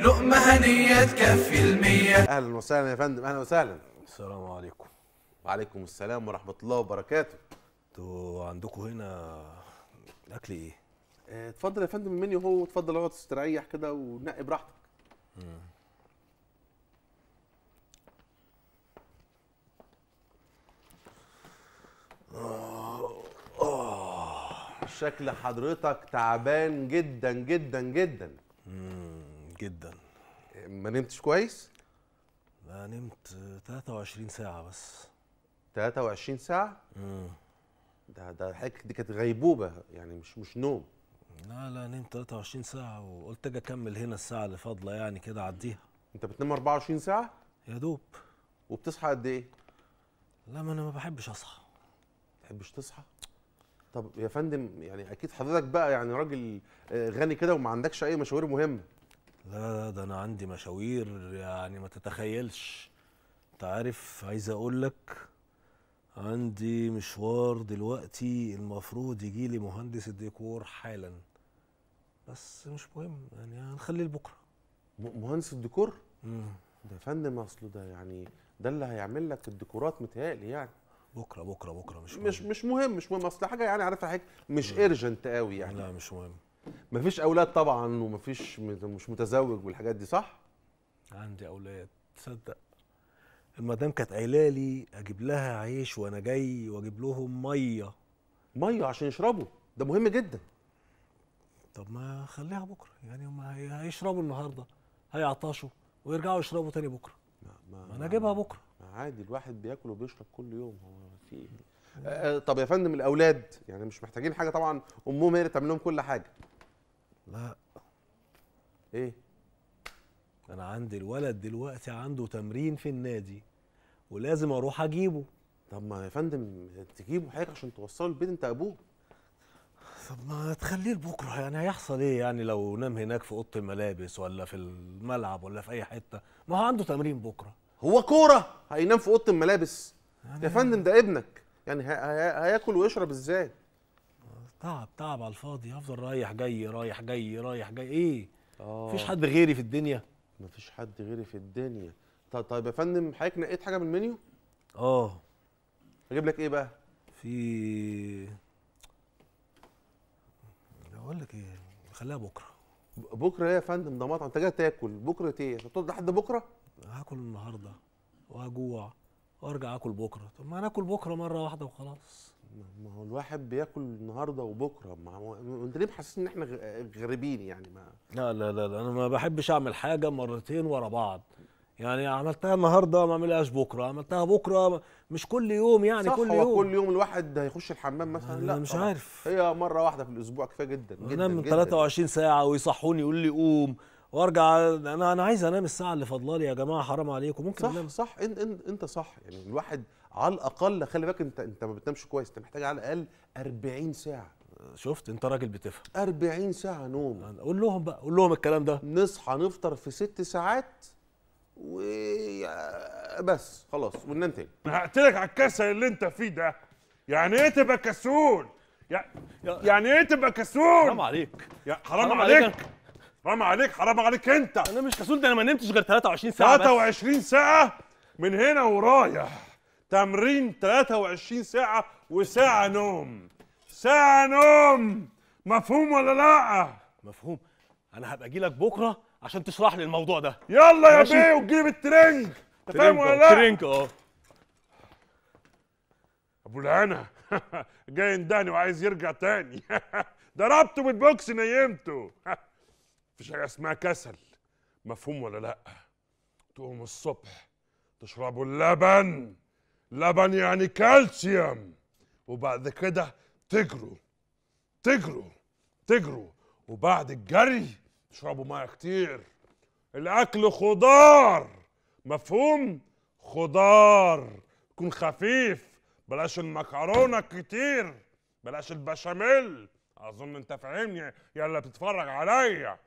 لقمة هنية تكفي المية أهلا وسهلا يا فندم أهلا وسهلا السلام عليكم وعليكم السلام ورحمة الله وبركاته انتوا عندكم هنا الأكل إيه؟ آه، اتفضل يا فندم المنيو هو اتفضل اقعد استريح كده ونقي براحتك آه، آه. شكل حضرتك تعبان جدا جدا جدا مم. جدا ما نمتش كويس؟ لا نمت 23 ساعة بس 23 ساعة؟ امم ده ده حضرتك دي كانت غيبوبة يعني مش مش نوم لا لا نمت 23 ساعة وقلت اجي اكمل هنا الساعة اللي فاضلة يعني كده اعديها انت بتنام 24 ساعة؟ يا دوب وبتصحى قد ايه؟ لا ما انا ما بحبش اصحى ما بتحبش تصحى؟ طب يا فندم يعني اكيد حضرتك بقى يعني راجل آه، غني كده وما عندكش اي مشاوير مهمه لا لا ده انا عندي مشاوير يعني ما تتخيلش انت عارف عايز اقول لك عندي مشوار دلوقتي المفروض يجي لي مهندس الديكور حالا بس مش مهم يعني هنخليه لبكره مهندس الديكور امم ده فندم اصله ده يعني ده اللي هيعمل لك الديكورات متهيألي يعني بكره بكره بكره مش مهم. مش مش مهم مش مهم اصل حاجه يعني عارف حاجه مش ايرجنت قوي يعني لا مش مهم مفيش اولاد طبعا ومفيش مش متزوج والحاجات دي صح عندي اولاد تصدق المدام كانت قايله لي اجيب لها عيش وانا جاي واجيب لهم ميه ميه عشان يشربوا ده مهم جدا طب ما خليها بكره يعني هم هيشربوا النهارده هيعطشوا ويرجعوا يشربوا تاني بكره ما, ما, ما انا اجيبها بكره عادي الواحد بياكل وبيشرب كل يوم هو في ايه طب يا فندم الاولاد يعني مش محتاجين حاجه طبعا امهم هي اللي تعمل لهم كل حاجه لا ايه انا عندي الولد دلوقتي عنده تمرين في النادي ولازم اروح اجيبه طب ما يا فندم تجيبه حضرتك عشان توصله البيت انت ابوه طب ما تخليه لبكره يعني هيحصل ايه يعني لو نام هناك في اوضه الملابس ولا في الملعب ولا في اي حته ما هو عنده تمرين بكره هو كوره هينام في اوضه الملابس يعني يا فندم ده ابنك يعني هياكل ويشرب ازاي تعب تعب على الفاضي افضل رايح جاي رايح جاي رايح جاي ايه اه مفيش حد غيري في الدنيا مفيش حد غيري في الدنيا طب طيب يا فندم حضرتك نقيت حاجه من المنيو اه اجيب لك ايه بقى في اقول لك ايه خليها بكره بكره ايه يا فندم ده مطعم انت جاي تاكل بكره ايه هتقعد لحد بكره هاكل النهارده وهجوع وارجع اكل بكره طب ما ناكل بكره مره واحده وخلاص ما هو الواحد بياكل النهارده وبكره ما هو انت ليه محسس ان احنا غريبين يعني ما لا لا لا, لا. انا ما بحبش اعمل حاجه مرتين ورا بعض يعني عملتها النهارده ما اعملهاش بكره عملتها بكره مش كل يوم يعني صح كل يوم كل يوم الواحد هيخش الحمام مثلا لا مش عارف هي مره واحده في الاسبوع كفايه جدا جدا انام 23 ساعه ويصحوني يقول لي قوم وارجع انا انا عايز انام الساعه اللي فاضله لي يا جماعه حرام عليكم ممكن صح انام صح إن إن انت صح يعني الواحد على الاقل خلي بالك انت انت ما بتنامش كويس انت محتاج على الاقل 40 ساعه شفت انت راجل بتفهم 40 ساعه نوم قول لهم بقى قول لهم الكلام ده نصحى نفطر في ست ساعات بس خلاص وننام تاني انا هقتلك على الكسل اللي انت فيه ده يعني ايه تبقى كسول يعني ايه تبقى كسول حرام عليك حرام عليك, عليك. حرام عليك حرام عليك انت انا مش كسول ده انا ما نمتش غير 23 ساعه 23 بس. ساعه من هنا ورايح تمرين 23 ساعه وساعه نوم ساعه نوم مفهوم ولا لا مفهوم انا هبقى اجي لك بكره عشان تشرح لي الموضوع ده يلا يا بيه وتجيب الترنج انت فاهم ولا لا ترنج اه ابو الهنا جاي يندهني وعايز يرجع تاني ضربته بالبوكس نيمته مفيش حاجه اسمها كسل مفهوم ولا لا تقوم الصبح تشربوا اللبن لبن يعني كالسيوم وبعد كده تجروا تجروا تجروا وبعد الجري تشربوا ميه كتير الاكل خضار مفهوم خضار يكون خفيف بلاش المكرونه كتير بلاش البشاميل اظن انت فاهمني يا اللي بتتفرج عليا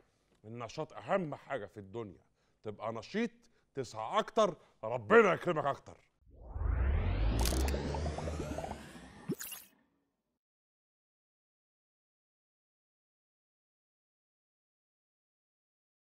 النشاط اهم حاجه في الدنيا تبقى نشيط تسعى اكتر ربنا يكرمك اكتر